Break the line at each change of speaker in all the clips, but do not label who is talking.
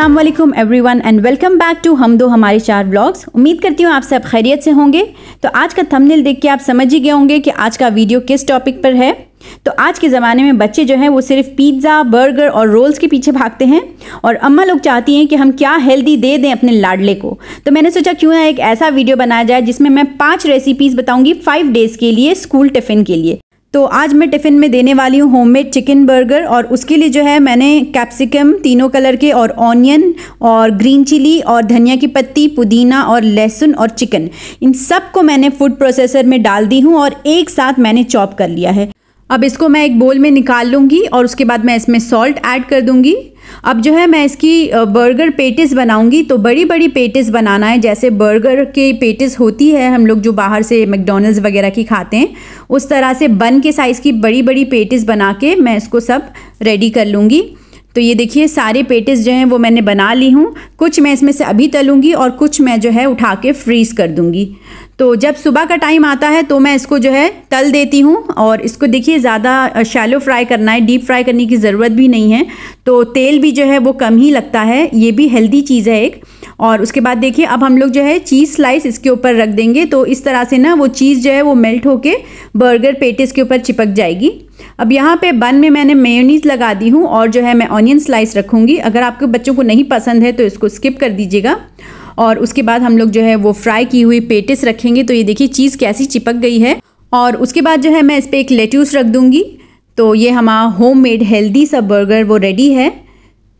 Aslam everyone and welcome back to हम दो हमारे चार ब्लॉग्स उम्मीद करती हूँ आप सब खैरियत से होंगे तो आज का थंबनेल देख के आप समझ ही गए होंगे कि आज का वीडियो किस टॉपिक पर है तो आज के ज़माने में बच्चे जो हैं वो सिर्फ पिज़्ज़ा बर्गर और रोल्स के पीछे भागते हैं और अम्मा लोग चाहती हैं कि हम क्या हेल्दी दे दें अपने लाडले को तो मैंने सोचा क्यों ना एक ऐसा वीडियो बनाया जाए जिसमें मैं पाँच रेसिपीज़ बताऊँगी फाइव डेज़ के लिए स्कूल टिफ़िन के लिए तो आज मैं टिफ़िन में देने वाली हूँ होममेड चिकन बर्गर और उसके लिए जो है मैंने कैप्सिकम तीनों कलर के और ऑनियन और ग्रीन चिली और धनिया की पत्ती पुदीना और लहसुन और चिकन इन सब को मैंने फूड प्रोसेसर में डाल दी हूँ और एक साथ मैंने चॉप कर लिया है अब इसको मैं एक बोल में निकाल लूँगी और उसके बाद मैं इसमें सॉल्ट ऐड कर दूँगी अब जो है मैं इसकी बर्गर पेटिस बनाऊंगी तो बड़ी बड़ी पेटिस बनाना है जैसे बर्गर के पेटिस होती है हम लोग जो बाहर से मैकडोनल्ड्स वगैरह की खाते हैं उस तरह से बन के साइज़ की बड़ी बड़ी पेटिस बना के मैं इसको सब रेडी कर लूँगी तो ये देखिए सारे पेटिस जो हैं वो मैंने बना ली हूँ कुछ मैं इसमें से अभी तलूँगी और कुछ मैं जो है उठा के फ्रीज़ कर दूँगी तो जब सुबह का टाइम आता है तो मैं इसको जो है तल देती हूँ और इसको देखिए ज़्यादा शैलो फ्राई करना है डीप फ्राई करने की ज़रूरत भी नहीं है तो तेल भी जो है वो कम ही लगता है ये भी हेल्दी चीज़ है एक और उसके बाद देखिए अब हम लोग जो है चीज़ स्लाइस इसके ऊपर रख देंगे तो इस तरह से ना वो चीज़ जो है वो मेल्ट होकर बर्गर पेटिस के ऊपर चिपक जाएगी अब यहाँ पे बन में मैंने मेयोनीज लगा दी हूँ और जो है मैं ऑनियन स्लाइस रखूँगी अगर आपके बच्चों को नहीं पसंद है तो इसको स्किप कर दीजिएगा और उसके बाद हम लोग जो है वो फ्राई की हुई पेटिस रखेंगे तो ये देखिए चीज़ कैसी चिपक गई है और उसके बाद जो है मैं इस पर एक लेट्यूस रख दूँगी तो ये हमारा होम मेड हेल्दी सा बर्गर वो रेडी है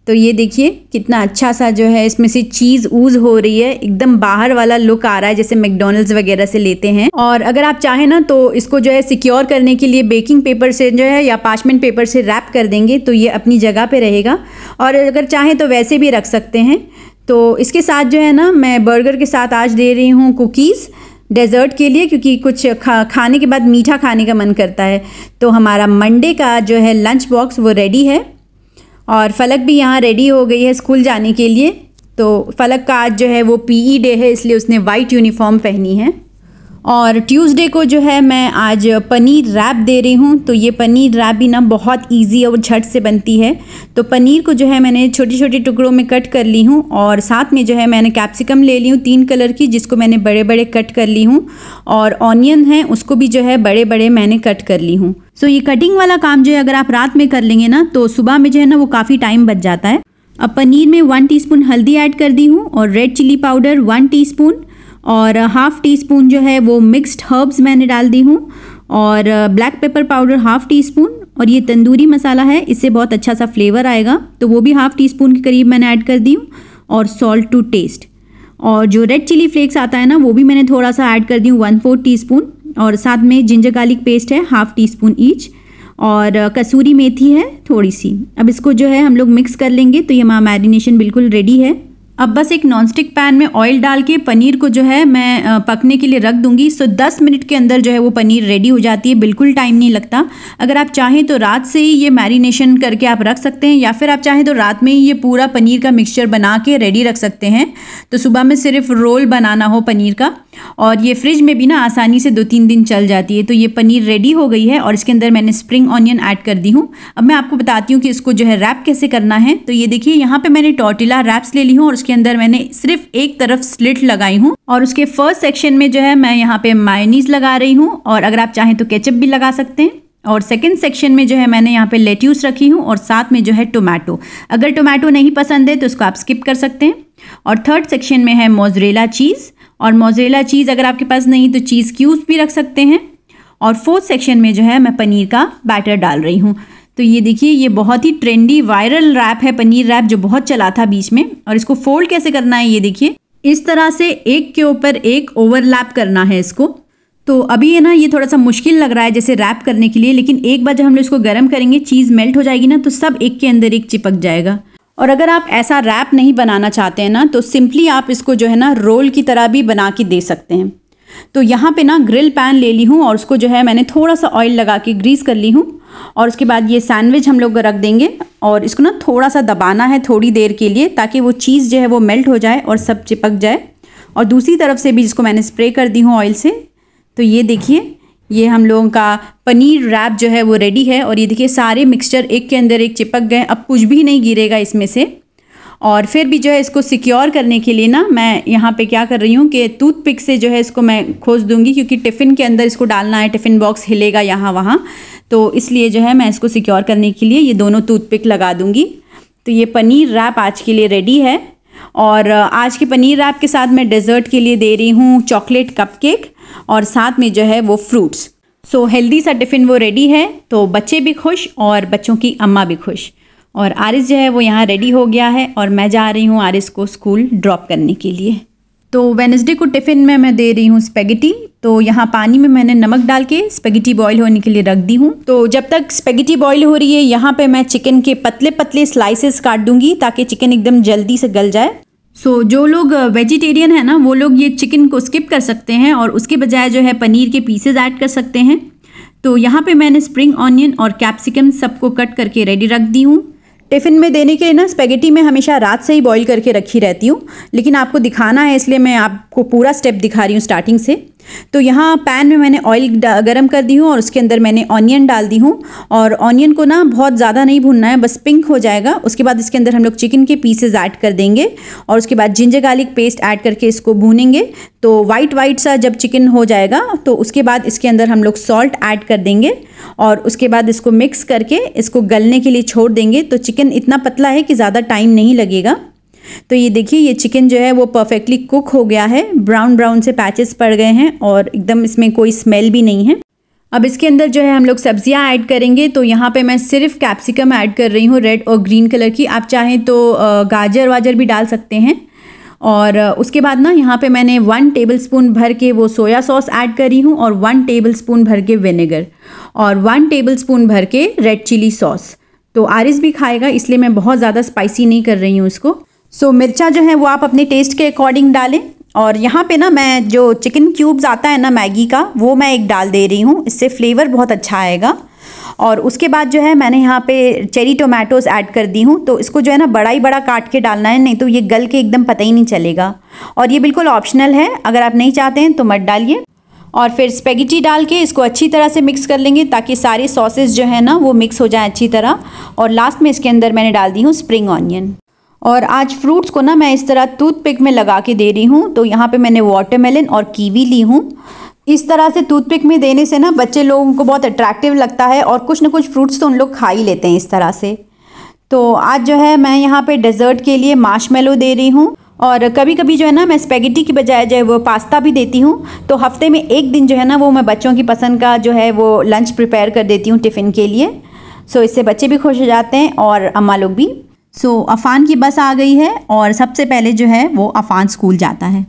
तो ये देखिए कितना अच्छा सा जो है इसमें से चीज़ ऊज हो रही है एकदम बाहर वाला लुक आ रहा है जैसे मैकडोनल्ड्स वगैरह से लेते हैं और अगर आप चाहें ना तो इसको जो है सिक्योर करने के लिए बेकिंग पेपर से जो है या पार्चमेंट पेपर से रैप कर देंगे तो ये अपनी जगह पे रहेगा और अगर चाहें तो वैसे भी रख सकते हैं तो इसके साथ जो है ना मैं बर्गर के साथ आज दे रही हूँ कुकीज़ डेजर्ट के लिए क्योंकि कुछ खा खाने के बाद मीठा खाने का मन करता है तो हमारा मंडे का जो है लंच बॉक्स वो रेडी है और फलक भी यहाँ रेडी हो गई है स्कूल जाने के लिए तो फलक का आज जो है वो पीई डे e है इसलिए उसने वाइट यूनिफॉर्म पहनी है और ट्यूसडे को जो है मैं आज पनीर रैप दे रही हूँ तो ये पनीर रैप भी ना बहुत इजी और झट से बनती है तो पनीर को जो है मैंने छोटे छोटे टुकड़ों में कट कर ली हूँ और साथ में जो है मैंने कैप्सिकम ले ली हूँ तीन कलर की जिसको मैंने बड़े बड़े कट कर ली हूँ और ऑनियन है उसको भी जो है बड़े बड़े मैंने कट कर ली हूँ सो ये कटिंग वाला काम जो है अगर आप रात में कर लेंगे ना तो सुबह में जो है ना वो काफ़ी टाइम बच जाता है अब पनीर में वन टीस्पून हल्दी ऐड कर दी हूँ और red chilli powder one teaspoon और हाफ़ टी स्पून जो है वो मिक्स्ड हर्ब्स मैंने डाल दी हूँ और black pepper powder half teaspoon और ये तंदूरी मसाला है इससे बहुत अच्छा सा फ्लेवर आएगा तो वो भी हाफ़ टी स्पून के करीब मैंने ऐड कर दी हूँ और सॉल्ट टू टेस्ट और जो रेड चिली फ्लेक्स आता है ना वो भी मैंने थोड़ा सा ऐड कर दी हूँ वन फोर टी स्पून और साथ में जिंजर गार्लिक पेस्ट है हाफ टी स्पून ईच और कसूरी मेथी है थोड़ी सी अब इसको जो है हम लोग मिक्स कर लेंगे तो ये हमारा मैरिनेशन बिल्कुल रेडी है अब बस एक नॉनस्टिक पैन में ऑयल डाल के पनीर को जो है मैं पकने के लिए रख दूंगी सो 10 मिनट के अंदर जो है वो पनीर रेडी हो जाती है बिल्कुल टाइम नहीं लगता अगर आप चाहें तो रात से ही ये मैरिनेशन करके आप रख सकते हैं या फिर आप चाहें तो रात में ही ये पूरा पनीर का मिक्सचर बना के रेडी रख सकते हैं तो सुबह में सिर्फ रोल बनाना हो पनीर का और ये फ्रिज में भी ना आसानी से दो तीन दिन चल जाती है तो ये पनीर रेडी हो गई है और इसके अंदर मैंने स्प्रिंग ऑनियन ऐड कर दी हूँ अब मैं आपको बताती हूँ कि इसको जो है रैप कैसे करना है तो ये देखिए यहाँ पे मैंने टोटिला रैप्स ले ली हूँ और उसके अंदर मैंने सिर्फ एक तरफ स्लिट लगाई हूँ और उसके फर्स्ट सेक्शन में जो है मैं यहाँ पर मायोनीज लगा रही हूँ और अगर आप चाहें तो केचप भी लगा सकते हैं और सेकेंड सेक्शन में जो है मैंने यहाँ पर लेट्यूस रखी हूँ और साथ में जो है टोमेटो अगर टोमेटो नहीं पसंद है तो उसको आप स्किप कर सकते हैं और थर्ड सेक्शन में है मोजरेला चीज़ और मोजेला चीज़ अगर आपके पास नहीं तो चीज़ क्यूब्स भी रख सकते हैं और फोर्थ सेक्शन में जो है मैं पनीर का बैटर डाल रही हूँ तो ये देखिए ये बहुत ही ट्रेंडी वायरल रैप है पनीर रैप जो बहुत चला था बीच में और इसको फोल्ड कैसे करना है ये देखिए इस तरह से एक के ऊपर एक ओवरलैप करना है इसको तो अभी है ना ये थोड़ा सा मुश्किल लग रहा है जैसे रैप करने के लिए लेकिन एक बार जब हम लोग इसको गर्म करेंगे चीज़ मेल्ट हो जाएगी ना तो सब एक के अंदर एक चिपक जाएगा और अगर आप ऐसा रैप नहीं बनाना चाहते हैं ना तो सिंपली आप इसको जो है ना रोल की तरह भी बना के दे सकते हैं तो यहाँ पे ना ग्रिल पैन ले ली हूँ और उसको जो है मैंने थोड़ा सा ऑयल लगा के ग्रीस कर ली हूँ और उसके बाद ये सैंडविच हम लोग रख देंगे और इसको ना थोड़ा सा दबाना है थोड़ी देर के लिए ताकि वो चीज़ जो है वो मेल्ट हो जाए और सब चिपक जाए और दूसरी तरफ से भी जिसको मैंने स्प्रे कर दी हूँ ऑयल से तो ये देखिए ये हम लोगों का पनीर रैप जो है वो रेडी है और ये देखिए सारे मिक्सचर एक के अंदर एक चिपक गए अब कुछ भी नहीं गिरेगा इसमें से और फिर भी जो है इसको सिक्योर करने के लिए ना मैं यहाँ पे क्या कर रही हूँ कि टूथ पिक से जो है इसको मैं खोज दूँगी क्योंकि टिफ़िन के अंदर इसको डालना है टिफ़िन बॉक्स हिलेगा यहाँ वहाँ तो इसलिए जो है मैं इसको सिक्योर करने के लिए ये दोनों टूथ पिक लगा दूँगी तो ये पनीर रैप आज के लिए रेडी है और आज के पनीर रैप के साथ मैं डेजर्ट के लिए दे रही हूँ चॉकलेट कपकेक और साथ में जो है वो फ्रूट्स सो so, हेल्दी सा टिफ़िन वो रेडी है तो बच्चे भी खुश और बच्चों की अम्मा भी खुश और आरिस जो है वो यहाँ रेडी हो गया है और मैं जा रही हूँ आरिस को स्कूल ड्रॉप करने के लिए तो वेनसडे को टिफ़िन में मैं दे रही हूँ स्पेगेटी तो यहाँ पानी में मैंने नमक डाल के स्पेगेटी बॉईल होने के लिए रख दी हूँ तो जब तक स्पेगेटी बॉईल हो रही है यहाँ पे मैं चिकन के पतले पतले स्लाइसेस काट दूंगी ताकि चिकन एकदम जल्दी से गल जाए सो so, जो लोग वेजिटेरियन है ना वो लोग ये चिकन को स्किप कर सकते हैं और उसके बजाय जो है पनीर के पीसेज ऐड कर सकते हैं तो यहाँ पे मैंने स्प्रिंग ऑनियन और कैप्सिकम सबको कट करके रेडी रख दी हूँ टिफ़िन में देने के लिए ना स्पेगेटी में हमेशा रात से ही बॉईल करके रखी रहती हूँ लेकिन आपको दिखाना है इसलिए मैं आपको पूरा स्टेप दिखा रही हूँ स्टार्टिंग से तो यहाँ पैन में मैंने ऑयल गर्म कर दी हूँ और उसके अंदर मैंने ऑनियन डाल दी हूँ और ऑनियन को ना बहुत ज़्यादा नहीं भूनना है बस पिंक हो जाएगा उसके बाद इसके अंदर हम लोग चिकन के पीसेज ऐड कर देंगे और उसके बाद जिंजर गार्लिक पेस्ट ऐड करके इसको भूनेंगे तो वाइट वाइट सा जब चिकन हो जाएगा तो उसके बाद इसके अंदर हम लोग सॉल्ट ऐड कर देंगे और उसके बाद इसको मिक्स करके इसको गलने के लिए छोड़ देंगे तो चिकन इतना पतला है कि ज़्यादा टाइम नहीं लगेगा तो ये देखिए ये चिकन जो है वो परफेक्टली कुक हो गया है ब्राउन ब्राउन से पैचेस पड़ गए हैं और एकदम इसमें कोई स्मेल भी नहीं है अब इसके अंदर जो है हम लोग सब्जियां ऐड करेंगे तो यहाँ पे मैं सिर्फ कैप्सिकम ऐड कर रही हूँ रेड और ग्रीन कलर की आप चाहें तो गाजर वाजर भी डाल सकते हैं और उसके बाद ना यहाँ पे मैंने वन टेबल स्पून भर के वो सोया सॉस ऐड करी हूँ और वन टेबल स्पून भर के विनेगर और वन टेबल स्पून भर के रेड चिली सॉस तो आरिस भी खाएगा इसलिए मैं बहुत ज़्यादा स्पाइसी नहीं कर रही हूँ इसको सो so, मिर्चा जो है वो आप अपने टेस्ट के अकॉर्डिंग डालें और यहाँ पे ना मैं जो चिकन क्यूब्स आता है ना मैगी का वो मैं एक डाल दे रही हूँ इससे फ्लेवर बहुत अच्छा आएगा और उसके बाद जो है मैंने यहाँ पे चेरी टोमेटोज़ ऐड कर दी हूँ तो इसको जो है ना बड़ा ही बड़ा काट के डालना है नहीं तो ये गल के एकदम पता ही नहीं चलेगा और ये बिल्कुल ऑप्शनल है अगर आप नहीं चाहते हैं तो मत डालिए और फिर स्पेगेटी डाल के इसको अच्छी तरह से मिक्स कर लेंगे ताकि सारे सॉसेज जो है ना वो मिक्स हो जाएँ अच्छी तरह और लास्ट में इसके अंदर मैंने डाल दी हूँ स्प्रिंग ऑनियन और आज फ्रूट्स को ना मैं इस तरह टूथपिक में लगा के दे रही हूँ तो यहाँ पे मैंने वाटरमेलन और कीवी ली हूँ इस तरह से टूथपिक में देने से ना बच्चे लोगों को बहुत अट्रैक्टिव लगता है और कुछ ना कुछ फ्रूट्स तो उन लोग खा ही लेते हैं इस तरह से तो आज जो है मैं यहाँ पे डेजर्ट के लिए माश दे रही हूँ और कभी कभी जो है ना मैं स्पेगेटी की बजाय जो है वो पास्ता भी देती हूँ तो हफ्ते में एक दिन जो है ना वो मैं बच्चों की पसंद का जो है वो लंच प्रिपेयर कर देती हूँ टिफ़िन के लिए सो इससे बच्चे भी खुश हो जाते हैं और अम्मा लोग भी सो so, अफ़ान की बस आ गई है और सबसे पहले जो है वो अफ़ान स्कूल जाता है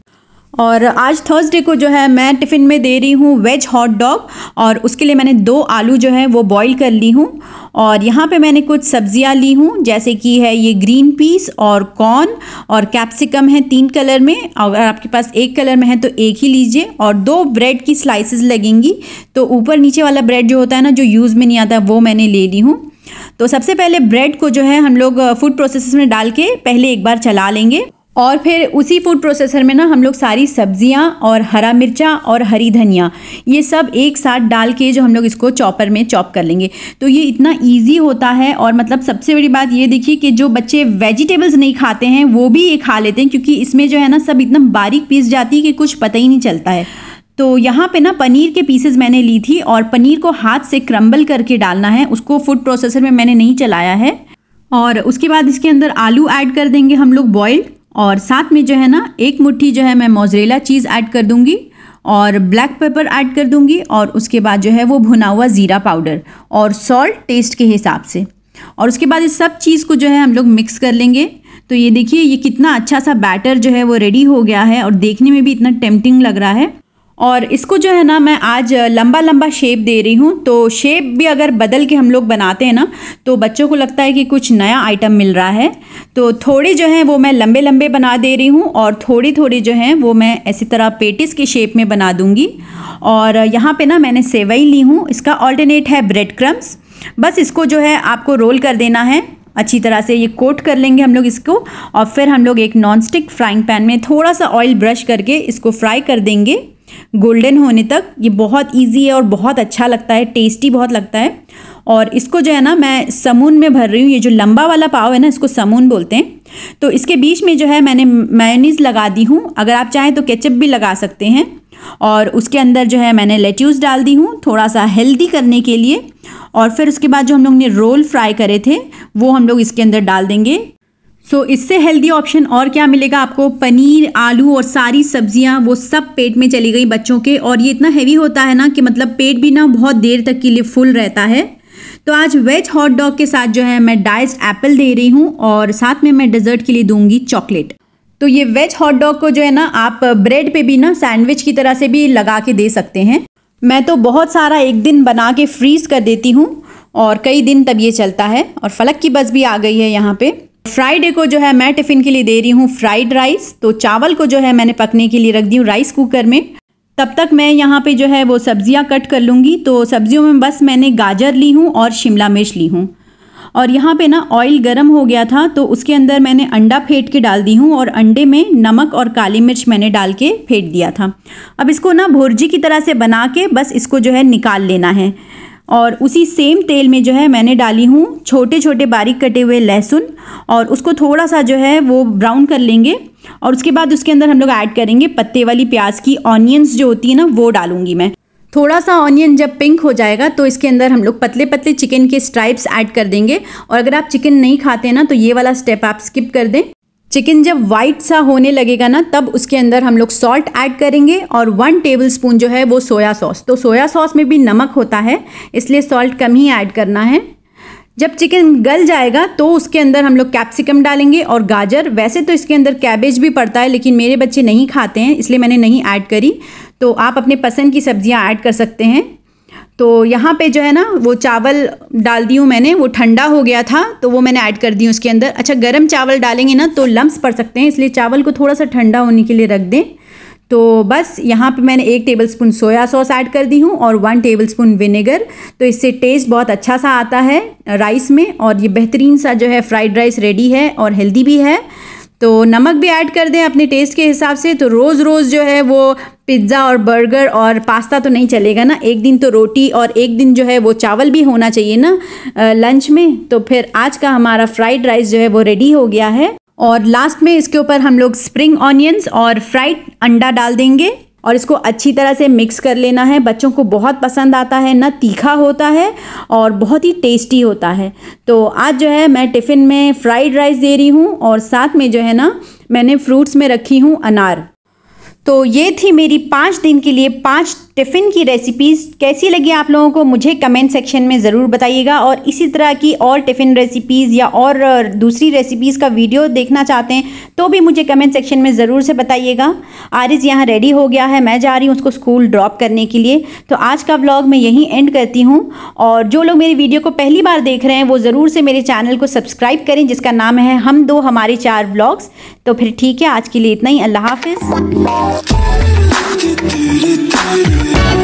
और आज थर्सडे को जो है मैं टिफ़िन में दे रही हूँ वेज हॉट डॉग और उसके लिए मैंने दो आलू जो है वो बॉईल कर ली हूँ और यहाँ पे मैंने कुछ सब्जियाँ ली हूँ जैसे कि है ये ग्रीन पीस और कॉर्न और कैप्सिकम है तीन कलर में अगर आपके पास एक कलर में है तो एक ही लीजिए और दो ब्रेड की स्लाइसेस लगेंगी तो ऊपर नीचे वाला ब्रेड जो होता है ना जो यूज़ में नहीं आता वो मैंने ले ली हूँ तो सबसे पहले ब्रेड को जो है हम लोग फूड uh, प्रोसेसर में डाल के पहले एक बार चला लेंगे और फिर उसी फूड प्रोसेसर में ना हम लोग सारी सब्जियां और हरा मिर्चा और हरी धनिया ये सब एक साथ डाल के जो हम लोग इसको चॉपर में चॉप कर लेंगे तो ये इतना इजी होता है और मतलब सबसे बड़ी बात ये देखिए कि जो बच्चे वेजिटेबल्स नहीं खाते हैं वो भी ये खा लेते हैं क्योंकि इसमें जो है ना सब इतना बारीक पीस जाती है कि कुछ पता ही नहीं चलता है तो यहाँ पे ना पनीर के पीसेस मैंने ली थी और पनीर को हाथ से क्रम्बल करके डालना है उसको फूड प्रोसेसर में मैंने नहीं चलाया है और उसके बाद इसके अंदर आलू ऐड कर देंगे हम लोग बॉइल्ड और साथ में जो है ना एक मुट्ठी जो है मैं मोजरेला चीज़ ऐड कर दूँगी और ब्लैक पेपर ऐड कर दूँगी और उसके बाद जो है वो भुना हुआ ज़ीरा पाउडर और सॉल्ट टेस्ट के हिसाब से और उसके बाद इस सब चीज़ को जो है हम लोग मिक्स कर लेंगे तो ये देखिए ये कितना अच्छा सा बैटर जो है वो रेडी हो गया है और देखने में भी इतना टेम्पटिंग लग रहा है और इसको जो है ना मैं आज लंबा लंबा शेप दे रही हूँ तो शेप भी अगर बदल के हम लोग बनाते हैं ना तो बच्चों को लगता है कि कुछ नया आइटम मिल रहा है तो थोड़े जो हैं वो मैं लंबे लंबे बना दे रही हूँ और थोड़ी थोड़ी जो हैं वो मैं ऐसी तरह पेटिस के शेप में बना दूँगी और यहाँ पर ना मैंने सेवई ली हूँ इसका ऑल्टरनेट है ब्रेड क्रम्स बस इसको जो है आपको रोल कर देना है अच्छी तरह से ये कोट कर लेंगे हम लोग इसको और फिर हम लोग एक नॉनस्टिक फ्राइंग पैन में थोड़ा सा ऑयल ब्रश करके इसको फ्राई कर देंगे गोल्डन होने तक ये बहुत ईजी है और बहुत अच्छा लगता है टेस्टी बहुत लगता है और इसको जो है ना मैं समून में भर रही हूँ ये जो लंबा वाला पाव है ना इसको समून बोलते हैं तो इसके बीच में जो है मैंने मैनीज लगा दी हूँ अगर आप चाहें तो केचप भी लगा सकते हैं और उसके अंदर जो है मैंने लेट्यूस डाल दी हूँ थोड़ा सा हेल्दी करने के लिए और फिर उसके बाद जो हम लोग ने रोल फ्राई करे थे वो हम लोग इसके अंदर डाल देंगे सो so, इससे हेल्दी ऑप्शन और क्या मिलेगा आपको पनीर आलू और सारी सब्जियां वो सब पेट में चली गई बच्चों के और ये इतना हैवी होता है ना कि मतलब पेट भी ना बहुत देर तक के लिए फुल रहता है तो आज वेज हॉट डॉग के साथ जो है मैं डाइस एप्पल दे रही हूँ और साथ में मैं डिज़र्ट के लिए दूंगी चॉकलेट तो ये वेज हॉट डॉग को जो है ना आप ब्रेड पे भी ना सैंडविच की तरह से भी लगा के दे सकते हैं मैं तो बहुत सारा एक दिन बना के फ्रीज कर देती हूँ और कई दिन तब ये चलता है और फलक की बस भी आ गई है यहाँ पे फ्राइडे को जो है मैं टिफ़िन के लिए दे रही हूँ फ्राइड राइस तो चावल को जो है मैंने पकने के लिए रख दी हूँ राइस कुकर में तब तक मैं यहाँ पे जो है वो सब्जियाँ कट कर लूँगी तो सब्जियों में बस मैंने गाजर ली हूँ और शिमला मिर्च ली हूँ और यहाँ पे ना ऑयल गर्म हो गया था तो उसके अंदर मैंने अंडा फेंट के डाल दी हूँ और अंडे में नमक और काली मिर्च मैंने डाल के फेंट दिया था अब इसको ना भुर्जी की तरह से बना के बस इसको जो है निकाल लेना है और उसी सेम तेल में जो है मैंने डाली हूँ छोटे छोटे बारीक कटे हुए लहसुन और उसको थोड़ा सा जो है वो ब्राउन कर लेंगे और उसके बाद उसके अंदर हम लोग ऐड करेंगे पत्ते वाली प्याज की ऑनियंस जो होती है ना वो डालूंगी मैं थोड़ा सा ऑनियन जब पिंक हो जाएगा तो इसके अंदर हम लोग पतले पतले चिकन के स्ट्राइप्स ऐड कर देंगे और अगर आप चिकन नहीं खाते हैं ना तो ये वाला स्टेप आप स्किप कर दें चिकन जब वाइट सा होने लगेगा ना तब उसके अंदर हम लोग सॉल्ट ऐड करेंगे और वन टेबल स्पून जो है वो सोया सॉस तो सोया सॉस में भी नमक होता है इसलिए सॉल्ट कम ही ऐड करना है जब चिकन गल जाएगा तो उसके अंदर हम लोग कैप्सिकम डालेंगे और गाजर वैसे तो इसके अंदर कैबेज भी पड़ता है लेकिन मेरे बच्चे नहीं खाते हैं इसलिए मैंने नहीं ऐड करी तो आप अपने पसंद की सब्जियां ऐड कर सकते हैं तो यहाँ पे जो है ना वो चावल डाल दी हूँ मैंने वो ठंडा हो गया था तो वो मैंने ऐड कर दी उसके अंदर अच्छा गर्म चावल डालेंगे ना तो लम्स पड़ सकते हैं इसलिए चावल को थोड़ा सा ठंडा होने के लिए रख दें तो बस यहाँ पे मैंने एक टेबलस्पून सोया सॉस ऐड कर दी हूँ और वन टेबलस्पून विनेगर तो इससे टेस्ट बहुत अच्छा सा आता है राइस में और ये बेहतरीन सा जो है फ्राइड राइस रेडी है और हेल्दी भी है तो नमक भी ऐड कर दें अपने टेस्ट के हिसाब से तो रोज़ रोज़ जो है वो पिज्ज़ा और बर्गर और पास्ता तो नहीं चलेगा ना एक दिन तो रोटी और एक दिन जो है वो चावल भी होना चाहिए ना लंच में तो फिर आज का हमारा फ्राइड राइस जो है वो रेडी हो गया है और लास्ट में इसके ऊपर हम लोग स्प्रिंग ऑनियंस और फ्राइड अंडा डाल देंगे और इसको अच्छी तरह से मिक्स कर लेना है बच्चों को बहुत पसंद आता है ना तीखा होता है और बहुत ही टेस्टी होता है तो आज जो है मैं टिफ़िन में फ्राइड राइस दे रही हूँ और साथ में जो है ना मैंने फ्रूट्स में रखी हूँ अनार तो ये थी मेरी पाँच दिन के लिए पाँच टिफ़िन की रेसिपीज़ कैसी लगी आप लोगों को मुझे कमेंट सेक्शन में ज़रूर बताइएगा और इसी तरह की और टिफ़िन रेसिपीज़ या और दूसरी रेसिपीज़ का वीडियो देखना चाहते हैं तो भी मुझे कमेंट सेक्शन में ज़रूर से बताइएगा आरिज यहाँ रेडी हो गया है मैं जा रही हूँ उसको स्कूल ड्रॉप करने के लिए तो आज का व्लॉग मैं यहीं एंड करती हूँ और जो लोग मेरी वीडियो को पहली बार देख रहे हैं वो ज़रूर से मेरे चैनल को सब्सक्राइब करें जिसका नाम है हम दो हमारे चार ब्लॉग्स तो फिर ठीक है आज के लिए इतना ही अल्लाह हाफिज़ do do do do